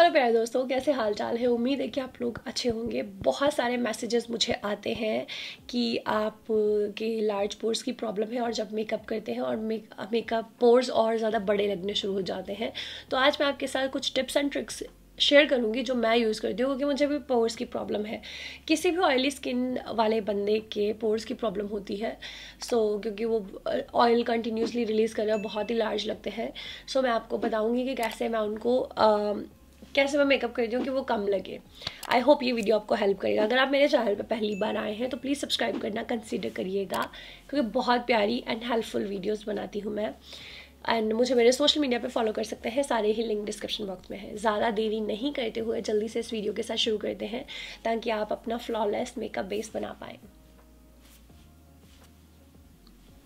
hello प्यारे दोस्तों कैसे हाल चाल है उम्मीद है कि आप लोग अच्छे होंगे बहुत सारे मैसेजेस मुझे आते हैं कि आप के लार्ज पोर्स की प्रॉब्लम है और जब मेकअप करते हैं और मेकअप पोर्स और ज़्यादा बड़े लगने शुरू हो जाते हैं तो आज मैं आपके साथ कुछ टिप्स एंड ट्रिक्स शेयर करूँगी जो मैं यूज़ करती हूँ क्योंकि मुझे भी पोर्स की प्रॉब्लम है किसी भी ऑयली स्किन वाले बंदे के पोर्स की प्रॉब्लम होती है सो so, क्योंकि वो ऑयल कंटिन्यूसली रिलीज़ कर रहे हैं बहुत ही लार्ज लगते हैं सो so, मैं आपको बताऊँगी कि कैसे मैं उनको um, कैसे मैं मेकअप करती हूँ कि वो कम लगे आई होप ये वीडियो आपको हेल्प करेगा अगर आप मेरे चैनल पर पहली बार आए हैं तो प्लीज़ सब्सक्राइब करना कंसिडर करिएगा क्योंकि बहुत प्यारी एंड हेल्पफुल वीडियोज़ बनाती हूँ मैं एंड मुझे मेरे सोशल मीडिया पे फॉलो कर सकते हैं सारे ही लिंक डिस्क्रिप्शन बॉक्स में है ज़्यादा देरी नहीं करते हुए जल्दी से इस वीडियो के साथ शुरू करते हैं ताकि आप अपना फ्लॉलेस मेकअप बेस बना पाएँ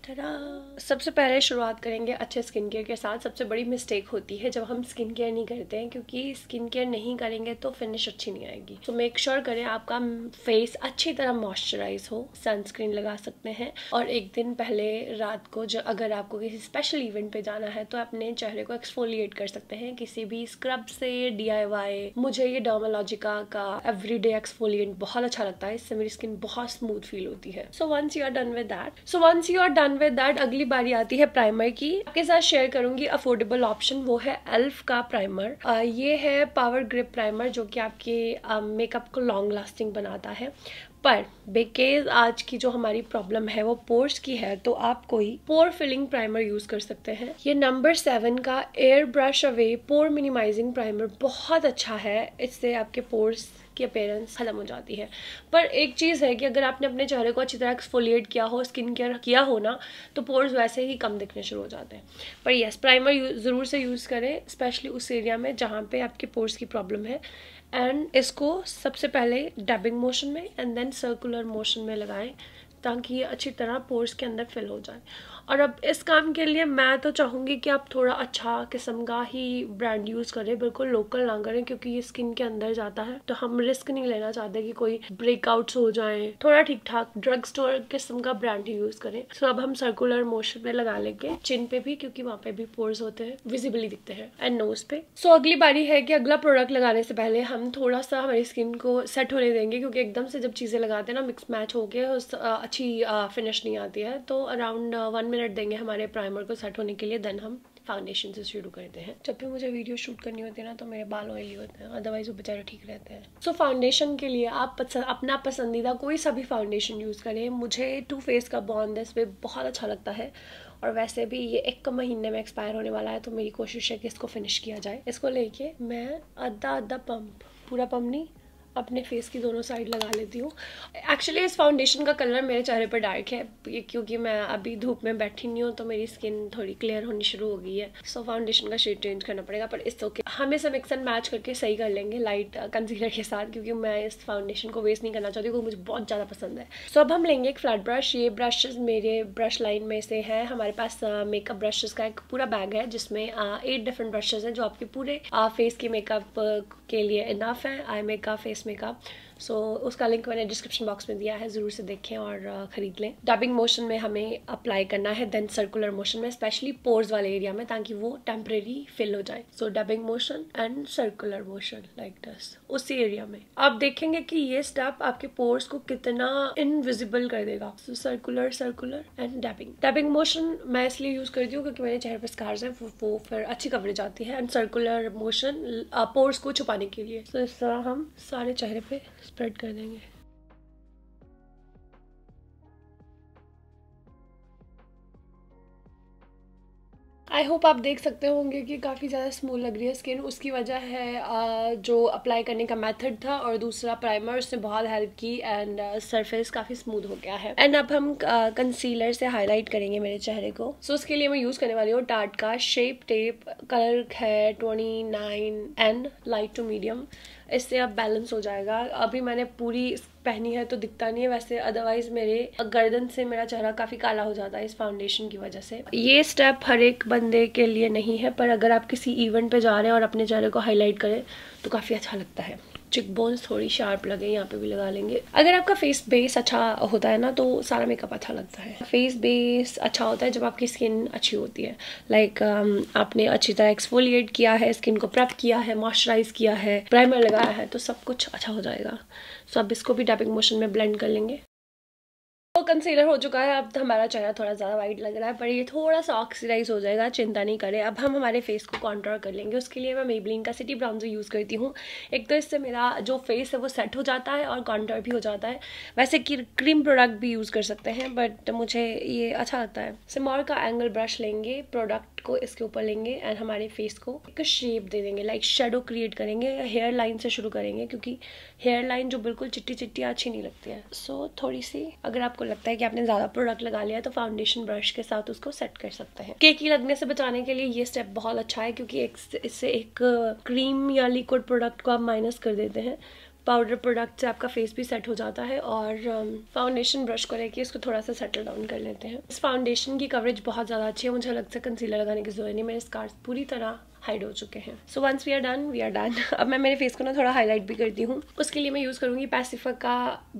सबसे पहले शुरुआत करेंगे अच्छे स्किन केयर के साथ सबसे बड़ी मिस्टेक होती है जब हम स्किन केयर नहीं करते हैं क्योंकि स्किन केयर नहीं करेंगे तो फिनिश अच्छी नहीं आएगी तो मेक श्योर करें आपका फेस अच्छी तरह मॉइस्चराइज हो सनस्क्रीन लगा सकते हैं और एक दिन पहले रात को जो अगर आपको किसी स्पेशल इवेंट पे जाना है तो अपने चेहरे को एक्सफोलिएट कर सकते हैं किसी भी स्क्रब से डी मुझे ये डर्मोलॉजिका का एवरी डे एक्सफोलिएंट बहुत अच्छा लगता है इससे मेरी स्किन बहुत स्मूथ फील होती है so once you are done with so once you are done with that अगली बारी आती है प्राइमर की आपके साथ शेयर करूंगी अफोर्डेबल ऑप्शन वो है एल्फ का प्राइमर आ, ये है पावर ग्रिप प्राइमर जो कि आपके मेकअप को लॉन्ग लास्टिंग बनाता है पर बिकेज आज की जो हमारी प्रॉब्लम है वो पोर्स की है तो आप कोई पोर फिलिंग प्राइमर यूज कर सकते हैं ये नंबर सेवन का air brush away pore minimising primer बहुत अच्छा है इससे आपके पोर्स की अपेयरेंस खत्म हो जाती है पर एक चीज़ है कि अगर आपने अपने चेहरे को अच्छी तरह एक्सफोलिएट किया हो स्किन केयर किया हो ना तो पोर्स वैसे ही कम दिखने शुरू हो जाते हैं पर यस प्राइमर ज़रूर से यूज़ करें स्पेशली उस एरिया में जहाँ पे आपके पोर्स की प्रॉब्लम है एंड इसको सबसे पहले डबिंग मोशन में एंड देन सर्कुलर मोशन में लगाएं ताकि ये अच्छी तरह पोर्स के अंदर फिल हो जाए और अब इस काम के लिए मैं तो चाहूँगी कि आप थोड़ा अच्छा किस्म का ही ब्रांड यूज़ करें बिल्कुल लोकल ना करें क्योंकि ये स्किन के अंदर जाता है तो हम रिस्क नहीं लेना चाहते कि कोई ब्रेकआउट्स हो जाए थोड़ा ठीक ठाक ड्रग स्टोर किस्म का ब्रांड यूज़ करें सो अब हम सर्कुलर मोशन में लगा लेंगे चिन पे भी क्योंकि वहाँ पे भी पोर्स होते हैं विजिबली दिखते हैं एंड नोज पे सो अगली बारी है कि अगला प्रोडक्ट लगाने से पहले हम थोड़ा सा हमारी स्किन को सेट होने देंगे क्योंकि एकदम से जब चीज़ें लगाते हैं ना मिक्स मैच गए अच्छी फिनिश नहीं आती है तो अराउंड वन मिनट देंगे हमारे प्राइमर को सेट होने के लिए देन हम फाउंडेशन से शुरू करते हैं जब भी मुझे वीडियो शूट करनी होती है ना तो मेरे बाल ऑयली होते हैं अदरवाइज वो बेचारे ठीक रहते हैं सो so, फाउंडेशन के लिए आप पसंद, अपना पसंदीदा कोई सा भी फाउंडेशन यूज़ करें मुझे टू फेस का बॉन्ड इस पर बहुत अच्छा लगता है और वैसे भी ये एक महीने में एक्सपायर होने वाला है तो मेरी कोशिश है कि इसको फिनिश किया जाए इसको लेके मैं अद्धा अद्धा पम्प पूरा पम्प नहीं अपने फेस की दोनों साइड लगा लेती हूँ एक्चुअली इस फाउंडेशन का कलर मेरे चेहरे पर डार्क है क्योंकि मैं अभी धूप में बैठी नहीं हूँ तो मेरी स्किन थोड़ी क्लियर होनी शुरू हो गई है सो so, फाउंडेशन का शेड चेंज करना पड़ेगा पर इस ओके हम इसे मिक्स एंड मैच करके सही कर लेंगे लाइट कंसीलर uh, के साथ क्योंकि मैं इस फाउंडेशन को वेस्ट नहीं करना चाहती क्योंकि मुझे बहुत ज़्यादा पसंद है सो so, अब हम लेंगे एक फ्लैट ब्रश ये ब्रशेज मेरे ब्रश लाइन में से है हमारे पास मेकअप uh, ब्रशेज का एक पूरा बैग है जिसमें एट डिफरेंट ब्रशेज हैं जो आपके पूरे फेस के मेकअप के लिए इनफ है I makeup face makeup so so, उसका लिंक मैंने डिस्क्रिप्शन बॉक्स में दिया है ज़रूर से देखें और ख़रीद लें डबिंग मोशन में हमें अप्लाई करना है देन सर्कुलर मोशन में स्पेशली पोर्स वाले एरिया में ताकि वो टेम्परेरी फिल हो जाए so dabbing motion and circular motion like दस उसी एरिया में आप देखेंगे कि ये स्टेप आपके पोर्स को कितना इनविजिबल कर देगा so circular circular and dabbing dabbing motion मैं इसलिए यूज़ करती हूँ क्योंकि मेरे चेहरे पर स्कार्स हैं वो फिर अच्छी कवरेज आती है एंड सर्कुलर मोशन पोर्स को छुपाने के लिए सो so, इस तरह हम सारे चेहरे पे स्प्रेड कर देंगे आई होप आप देख सकते होंगे कि काफ़ी ज़्यादा स्मूथ लग रही है स्किन उसकी वजह है जो अप्लाई करने का मेथड था और दूसरा प्राइमर उसने बहुत हेल्प की एंड सरफेस काफ़ी स्मूथ हो गया है एंड अब हम कंसीलर से हाईलाइट करेंगे मेरे चेहरे को सो so, उसके लिए मैं यूज़ करने वाली हूँ टाट का शेप टेप कलर है twenty nine N light to medium इससे अब बैलेंस हो जाएगा अभी मैंने पूरी पहनी है तो दिखता नहीं है वैसे अदरवाइज मेरे गर्दन से मेरा चेहरा काफ़ी काला हो जाता है इस फाउंडेशन की वजह से ये स्टेप हर एक बंदे के लिए नहीं है पर अगर आप किसी इवेंट पे जा रहे हैं और अपने चेहरे को हाईलाइट करें तो काफ़ी अच्छा लगता है चिक बोन्स थोड़ी शार्प लगे यहाँ पे भी लगा लेंगे अगर आपका फेस बेस अच्छा होता है ना तो सारा मेकअप अच्छा लगता है फेस बेस अच्छा होता है जब आपकी स्किन अच्छी होती है लाइक like, um, आपने अच्छी तरह एक्सफोलिएट किया है स्किन को प्रेप किया है मॉइस्चराइज किया है प्राइमर लगाया है तो सब कुछ अच्छा हो जाएगा सो so, आप इसको भी डैपिंग मोशन में ब्लेंड कर लेंगे कंसीलर हो चुका है अब तो हमारा चेहरा थोड़ा ज़्यादा वाइट लग रहा है पर ये थोड़ा सा ऑक्सीडाइज हो जाएगा चिंता नहीं करें अब हम हमारे फेस को कॉन्ट्रोल कर लेंगे उसके लिए मैं मेबलिन का सिटी ब्राउन्जर यूज़ करती हूँ एक तो इससे मेरा जो फेस है वो सेट हो जाता है और कॉन्ट्रोल भी हो जाता है वैसे कि क्रीम प्रोडक्ट भी यूज़ कर सकते हैं बट मुझे ये अच्छा लगता है सिमॉर का एंगल ब्रश लेंगे प्रोडक्ट को इसके ऊपर लेंगे एंड हमारे फेस को एक शेप दे देंगे लाइक शेडो क्रिएट करेंगे हेयर लाइन से शुरू करेंगे क्योंकि हेयर लाइन जो बिल्कुल चिट्टी चिट्टी अच्छी नहीं लगती है सो so, थोड़ी सी अगर आपको लगता है कि आपने ज़्यादा प्रोडक्ट लगा लिया है तो फाउंडेशन ब्रश के साथ उसको सेट कर सकते हैं केकी लगने से बचाने के लिए ये स्टेप बहुत अच्छा है क्योंकि एक इससे एक क्रीम या लिक्विड प्रोडक्ट को आप माइनस कर देते हैं पाउडर प्रोडक्ट से आपका फेस भी सेट हो जाता है और फाउंडेशन um, ब्रश को लेके इसको थोड़ा सा सेटल डाउन कर लेते हैं इस फाउंडेशन की कवरेज बहुत ज़्यादा अच्छी है मुझे अलग से कंसीलर लगाने की जरूरत नहीं मेरे स्कार्स पूरी तरह हाइड हो चुके हैं so once we are done we are done अब मैं मेरे फेस को ना थोड़ा हाईलाइट भी करती हूँ उसके लिए मैं यूज़ करूँगी पैसिफिक का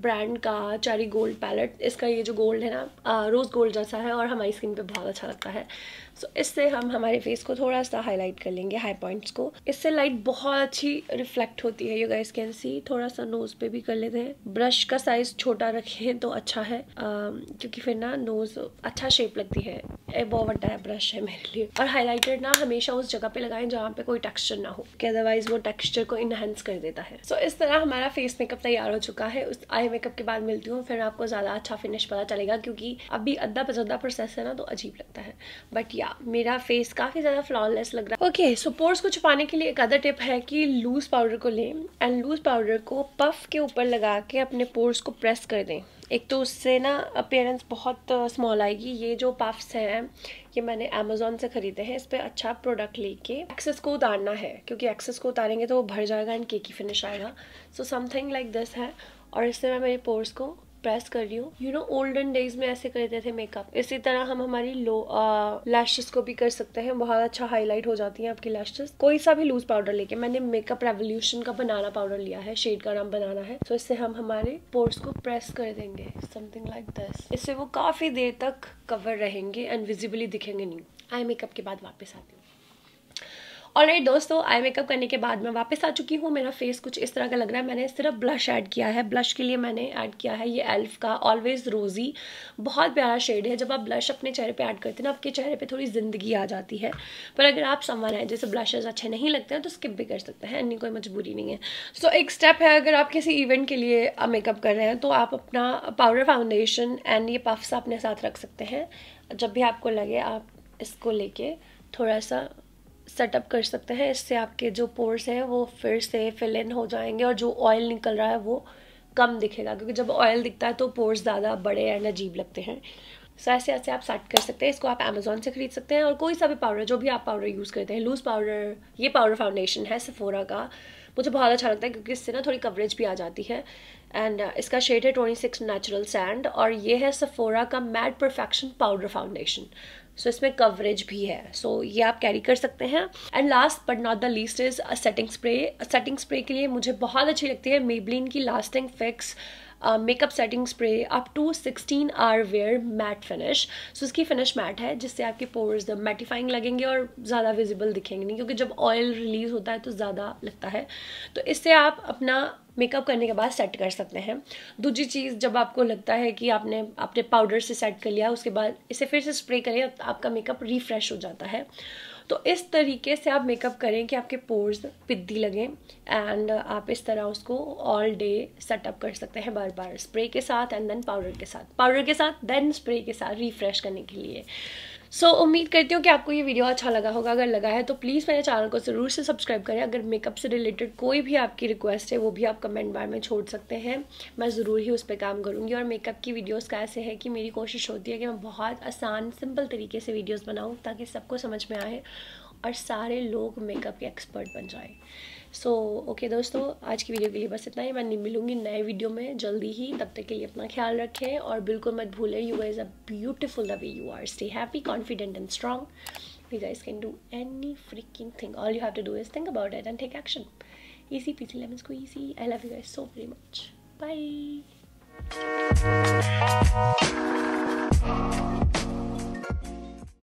ब्रांड का चारी गोल्ड पैलेट इसका ये जो गोल्ड है ना रोज़ गोल्ड जैसा है और हमारी स्किन पर बहुत अच्छा लगता है सो so, इससे हम हमारे फेस को थोड़ा सा हाईलाइट कर लेंगे हाई पॉइंट्स को इससे लाइट बहुत अच्छी रिफ्लेक्ट होती है यू गाइस कैन सी थोड़ा सा नोज पे भी कर लेते हैं ब्रश का साइज छोटा रखें तो अच्छा है आ, क्योंकि फिर ना नोज अच्छा शेप लगती है बहुत बड़ा ब्रश है मेरे लिए और हाईलाइटर ना हमेशा उस जगह पे लगा लगाएं जहाँ पे कोई टेक्सचर ना हो कि अदरवाइज वो टेक्सचर को इनहेंस कर देता है सो so, इस तरह हमारा फेस मेकअप तैयार हो चुका है उस आई मेकअप के बाद मिलती हूँ फिर आपको ज़्यादा अच्छा फिनिश पता चलेगा क्योंकि अभी अद्धा पचद्धा प्रोसेस है ना तो अजीब लगता है बट या मेरा फेस काफ़ी ज़्यादा फ्लॉलेस लग रहा है ओके okay, सो पोर्स को छुपाने के लिए एक अदर टिप है कि लूज़ पाउडर को लें एंड लूज़ पाउडर को पफ के ऊपर लगा के अपने पोर्स को प्रेस कर दें एक तो उससे ना अपेयरेंस बहुत स्मॉल uh, आएगी ये जो पफ्स हैं ये मैंने अमेजोन से ख़रीदे हैं इस पर अच्छा प्रोडक्ट लेके एक्सेस को उतारना है क्योंकि एक्सेस को उतारेंगे तो वो भर जाएगा एंड केक ही फिनिश आएगा सो समथिंग लाइक दिस है और इससे मैं मेरे पोर्स को प्रेस कर रही हूँ यू नो ओल्डन डेज में ऐसे करते थे मेकअप इसी तरह हम हमारी लो लैशेस को भी कर सकते हैं बहुत अच्छा हाईलाइट हो जाती है आपकी लैशेस कोई सा भी लूज पाउडर लेके मैंने मेकअप रेवोल्यूशन का बनाना पाउडर लिया है शेड का नाम बनाना है तो so, इससे हम हमारे पोर्स को प्रेस कर देंगे समथिंग लाइक दिस इससे वो काफी देर तक कवर रहेंगे एंड विजिबली दिखेंगे नहीं आई मेकअप के बाद वापस आती हूँ ऑल right, दोस्तों आई मेकअप करने के बाद मैं वापस आ चुकी हूँ मेरा फेस कुछ इस तरह का लग रहा है मैंने सिर्फ ब्लश ऐड किया है ब्लश के लिए मैंने ऐड किया है ये एल्फ का ऑलवेज रोजी बहुत प्यारा शेड है जब आप ब्लश अपने चेहरे पे ऐड करते हैं ना आपके चेहरे पे थोड़ी ज़िंदगी आ जाती है पर अगर आप समान हैं जैसे ब्लशेज अच्छे नहीं लगते हैं तो स्किप भी कर सकते हैं इनकी कोई मजबूरी नहीं है सो so, एक स्टेप है अगर आप किसी इवेंट के लिए मेकअप कर रहे हैं तो आप अपना पाउडर फाउंडेशन एंड ये पफ्स अपने साथ रख सकते हैं जब भी आपको लगे आप इसको लेके थोड़ा सा सेटअप कर सकते हैं इससे आपके जो पोर्स हैं वो फिर से फिल इन हो जाएंगे और जो ऑयल निकल रहा है वो कम दिखेगा क्योंकि जब ऑयल दिखता है तो पोर्स ज़्यादा बड़े एंड अजीब लगते हैं सो ऐसे ऐसे आप सेट कर सकते हैं इसको आप अमेजोन से खरीद सकते हैं और कोई सा भी पाउडर जो भी आप पाउडर यूज़ करते हैं लूज़ पाउडर ये पाउडर फाउंडेशन है सफोरा का मुझे बहुत अच्छा लगता है क्योंकि इससे ना थोड़ी कवरेज भी आ जाती है एंड uh, इसका शेड है ट्वेंटी सिक्स नेचुरल सैंड और ये है सफोरा का matte perfection powder foundation so इसमें कवरेज भी है सो so, ये आप कैरी कर सकते हैं and last but not the least is setting spray setting spray के लिए मुझे बहुत अच्छी लगती है मेबलिन की lasting fix uh, makeup setting spray up to 16 hour wear matte finish so इसकी फिनिश मैट है जिससे आपके पोर्स मैटिफाइंग लगेंगे और ज़्यादा विजिबल दिखेंगे नहीं क्योंकि जब ऑयल रिलीज होता है तो ज़्यादा लगता है तो इससे आप अपना मेकअप करने के बाद सेट कर सकते हैं दूसरी चीज़ जब आपको लगता है कि आपने अपने पाउडर से सेट कर लिया उसके बाद इसे फिर से स्प्रे करें आपका मेकअप रिफ्रेश हो जाता है तो इस तरीके से आप मेकअप करें कि आपके पोर्स पिद्दी लगें एंड uh, आप इस तरह उसको ऑल डे सेटअप कर सकते हैं बार बार स्प्रे के साथ एंड देन पाउडर के साथ पाउडर के साथ देन स्प्रे के साथ रिफ्रेश करने के लिए सो so, उम्मीद करती हूँ कि आपको ये वीडियो अच्छा लगा होगा अगर लगा है तो प्लीज़ मेरे चैनल को ज़रूर से सब्सक्राइब करें अगर मेकअप से रिलेटेड कोई भी आपकी रिक्वेस्ट है वो भी आप कमेंट बार में छोड़ सकते हैं मैं ज़रूर ही उस पर काम करूँगी और मेकअप की वीडियोज़ का ऐसे है कि मेरी कोशिश होती है कि मैं बहुत आसान सिंपल तरीके से वीडियोज़ बनाऊँ ताकि सबको समझ में आए और सारे लोग मेकअप के एक्सपर्ट बन जाए सो so, ओके okay दोस्तों आज की वीडियो के लिए बस इतना ही मैं मिलूंगी नए वीडियो में जल्दी ही तब तक के लिए अपना ख्याल रखें और बिल्कुल मत भूलें you guys are beautiful the way you are stay happy confident and strong you guys can do any freaking thing all you have to do is think about it and take action easy peasy lemon squeezy I love you guys so very much bye